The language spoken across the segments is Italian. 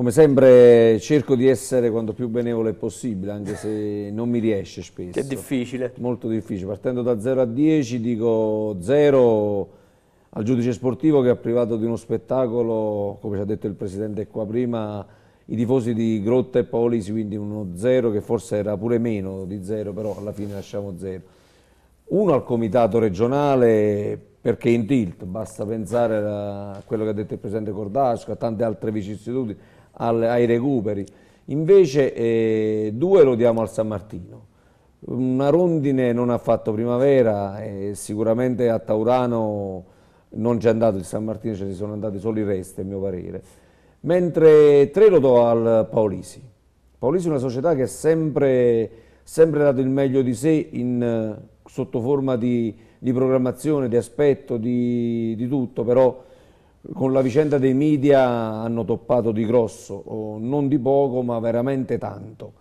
Come sempre cerco di essere quanto più benevole possibile, anche se non mi riesce spesso. È difficile. Molto difficile. Partendo da 0 a 10 dico 0 al giudice sportivo che ha privato di uno spettacolo, come ci ha detto il Presidente qua prima, i tifosi di Grotta e Paolisi, quindi uno 0 che forse era pure meno di 0, però alla fine lasciamo 0. Uno al comitato regionale perché in tilt, basta pensare a quello che ha detto il Presidente Cordasco, a tante altre vicissitudini al, ai recuperi. Invece eh, due lo diamo al San Martino. Una rondine non ha fatto primavera, eh, sicuramente a Taurano non c'è andato il San Martino, ci ne sono andati solo i resti a mio parere. Mentre tre lo do al Paolisi. Paolisi è una società che ha sempre, sempre dato il meglio di sé in, sotto forma di, di programmazione, di aspetto, di, di tutto, però con la vicenda dei media hanno toppato di grosso, non di poco ma veramente tanto,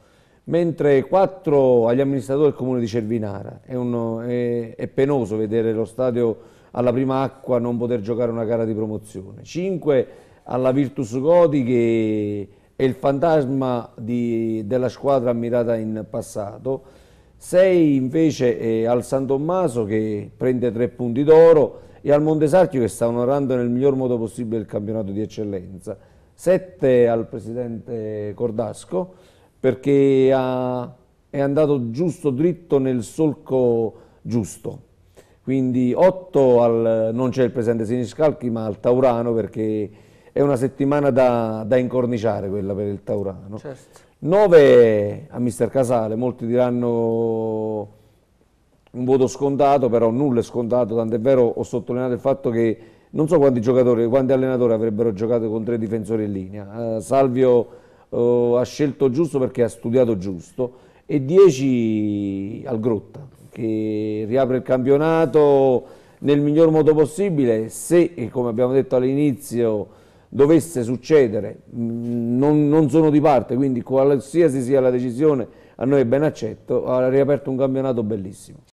mentre quattro agli amministratori del comune di Cervinara, è, un, è, è penoso vedere lo stadio alla prima acqua non poter giocare una gara di promozione, cinque alla Virtus Godi che è il fantasma di, della squadra ammirata in passato, sei invece eh, al San Tommaso che prende tre punti d'oro, e al Montesarchio che sta onorando nel miglior modo possibile il campionato di eccellenza. Sette al presidente Cordasco perché ha, è andato giusto dritto nel solco giusto. Quindi otto al, non c'è il presidente Siniscalchi ma al Taurano perché è una settimana da, da incorniciare quella per il Taurano. Certo. 9 a mister Casale, molti diranno un voto scontato, però nulla è scontato, tant'è vero ho sottolineato il fatto che non so quanti giocatori, quanti allenatori avrebbero giocato con tre difensori in linea. Eh, Salvio eh, ha scelto giusto perché ha studiato giusto e 10 al Grotta che riapre il campionato nel miglior modo possibile se, come abbiamo detto all'inizio, dovesse succedere, mm, non, non, sono di parte, quindi qualsiasi sia la decisione, a noi è ben accetto, ha riaperto un campionato bellissimo.